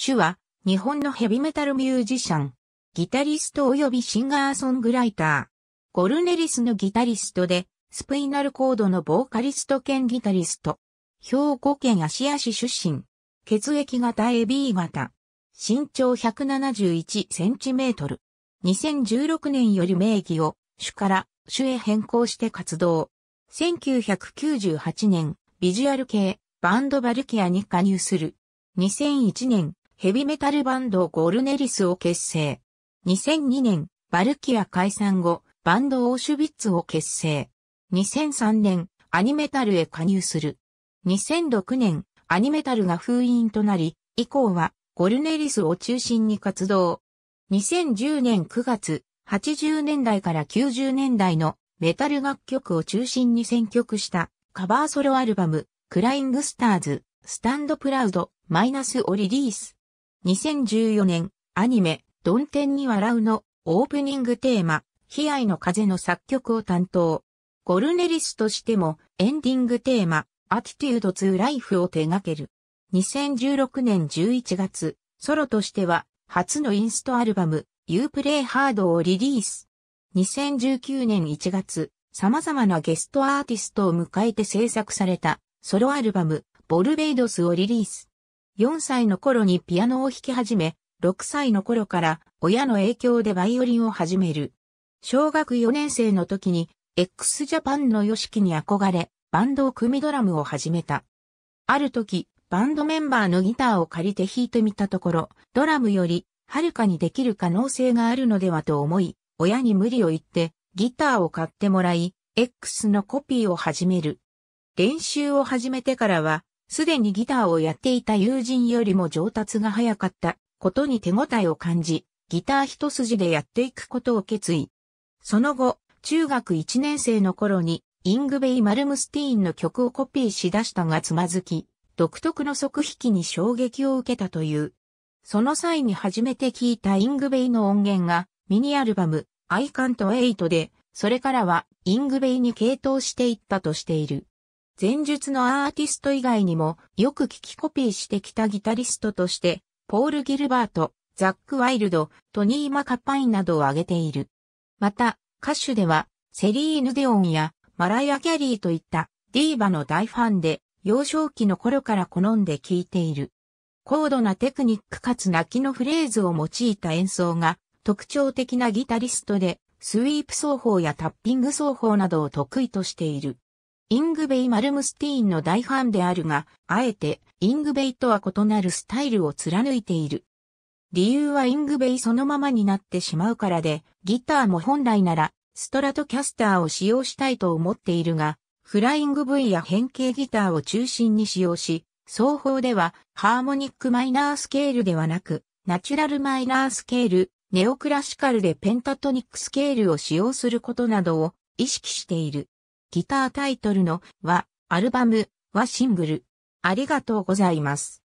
主は、日本のヘビメタルミュージシャン、ギタリスト及びシンガーソングライター。ゴルネリスのギタリストで、スペイナルコードのボーカリスト兼ギタリスト。兵庫県足屋市出身。血液型 AB 型。身長171センチメートル。2016年より名義を主から主へ変更して活動。1998年、ビジュアル系、バンドバルキアに加入する。2001年、ヘビメタルバンドゴルネリスを結成。2002年、バルキア解散後、バンドオーシュビッツを結成。2003年、アニメタルへ加入する。2006年、アニメタルが封印となり、以降はゴルネリスを中心に活動。2010年9月、80年代から90年代のメタル楽曲を中心に選曲したカバーソロアルバム、クライングスターズ、スタンドプラウド、マイナスをリリース。2014年、アニメ、ドンテンに笑うの、オープニングテーマ、悲哀の風の作曲を担当。ゴルネリスとしても、エンディングテーマ、アティテュード2ライフを手掛ける。2016年11月、ソロとしては、初のインストアルバム、You Play Hard をリリース。2019年1月、様々なゲストアーティストを迎えて制作された、ソロアルバム、ボルベイドスをリリース。4歳の頃にピアノを弾き始め、6歳の頃から親の影響でバイオリンを始める。小学4年生の時に x ジャパンの y o s に憧れ、バンドを組みドラムを始めた。ある時、バンドメンバーのギターを借りて弾いてみたところ、ドラムよりはるかにできる可能性があるのではと思い、親に無理を言ってギターを買ってもらい、X のコピーを始める。練習を始めてからは、すでにギターをやっていた友人よりも上達が早かったことに手応えを感じ、ギター一筋でやっていくことを決意。その後、中学1年生の頃に、イングベイ・マルムスティーンの曲をコピーし出したがつまずき、独特の即弾きに衝撃を受けたという。その際に初めて聴いたイングベイの音源が、ミニアルバム、I Can't Wait で、それからは、イングベイに傾倒していったとしている。前述のアーティスト以外にもよく聞きコピーしてきたギタリストとして、ポール・ギルバート、ザック・ワイルド、トニー・マカパインなどを挙げている。また、歌手では、セリーヌ・デオンやマライア・キャリーといったディーバの大ファンで、幼少期の頃から好んで聴いている。高度なテクニックかつ泣きのフレーズを用いた演奏が特徴的なギタリストで、スイープ奏法やタッピング奏法などを得意としている。イングベイ・マルムスティーンの大ファンであるが、あえてイングベイとは異なるスタイルを貫いている。理由はイングベイそのままになってしまうからで、ギターも本来ならストラトキャスターを使用したいと思っているが、フライング V や変形ギターを中心に使用し、双方ではハーモニックマイナースケールではなく、ナチュラルマイナースケール、ネオクラシカルでペンタトニックスケールを使用することなどを意識している。ギタータイトルのはアルバムはシングル。ありがとうございます。